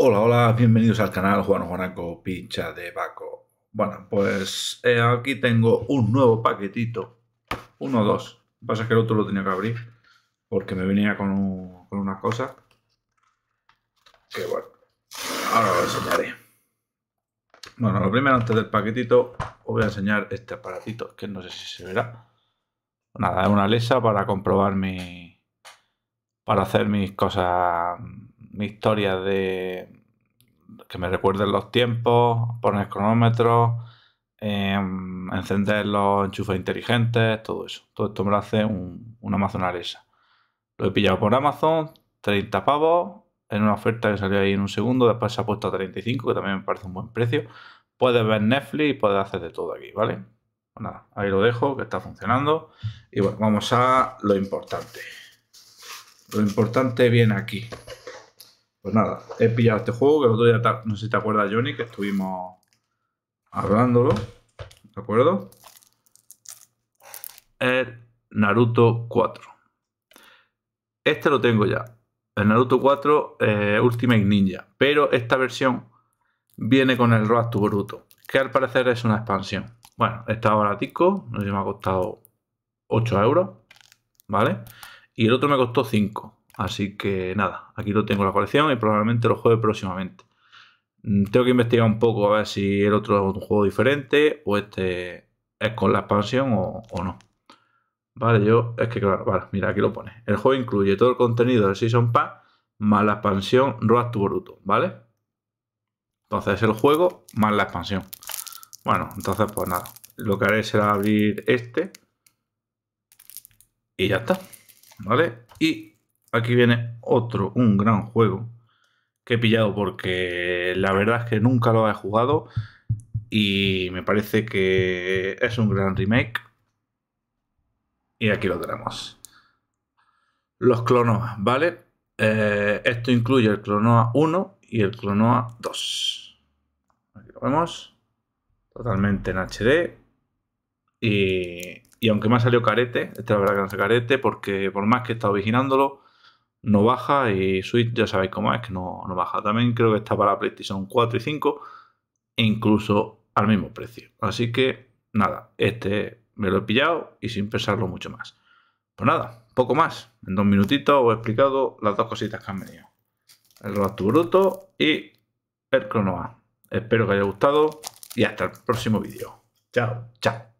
Hola, hola, bienvenidos al canal Juan Juanaco Pincha de Baco. Bueno, pues eh, aquí tengo un nuevo paquetito. Uno, dos. Lo que pasa es que el otro lo tenía que abrir porque me venía con, con una cosa. Que bueno, ahora lo enseñaré. Bueno, lo primero antes del paquetito os voy a enseñar este aparatito que no sé si se verá. Nada, es una lesa para comprobar mi... para hacer mis cosas mi historia de que me recuerden los tiempos, poner cronómetros, em, encender los enchufes inteligentes, todo eso. Todo esto me lo hace un, una amazonalesa. Lo he pillado por Amazon, 30 pavos, en una oferta que salió ahí en un segundo, después se ha puesto a 35, que también me parece un buen precio. Puedes ver Netflix y puedes hacer de todo aquí, ¿vale? Pues nada, ahí lo dejo, que está funcionando. Y bueno, vamos a lo importante. Lo importante viene aquí. Pues nada, he pillado este juego que el otro día, no sé si te acuerdas, Johnny, que estuvimos hablándolo. ¿De acuerdo? El Naruto 4. Este lo tengo ya. El Naruto 4 eh, Ultimate Ninja. Pero esta versión viene con el Road Bruto, que al parecer es una expansión. Bueno, está baratico, no sé si me ha costado 8 euros, ¿vale? Y el otro me costó 5. Así que nada, aquí lo tengo la colección y probablemente lo juegue próximamente. Mm, tengo que investigar un poco a ver si el otro es un juego diferente o este es con la expansión o, no. Vale, yo, es que claro, vale, mira, aquí lo pone. El juego incluye todo el contenido del Season Pass más la expansión Road to Bruto. ¿vale? Entonces el juego más la expansión. Bueno, entonces pues nada, lo que haré será abrir este y ya está, ¿vale? Y aquí viene otro, un gran juego que he pillado porque la verdad es que nunca lo he jugado y me parece que es un gran remake. Y aquí lo tenemos. Los Clonoa, ¿vale? Eh, esto incluye el Clonoa 1 y el Clonoa 2. Aquí lo vemos. Totalmente en HD. Y, y aunque me ha salido carete, esta es la verdad que no carete, porque por más que he estado vigilándolo, no baja y Switch ya sabéis cómo es, que no, baja. También creo que está para PlayStation 4 y 5 e incluso al mismo precio. Así que nada, este me lo he pillado y sin pensarlo mucho más. Pues nada, poco más. En dos minutitos os he explicado las dos cositas que han venido. El rato Bruto y el Cronoa. Espero que haya gustado y hasta el próximo vídeo. Chao, chao.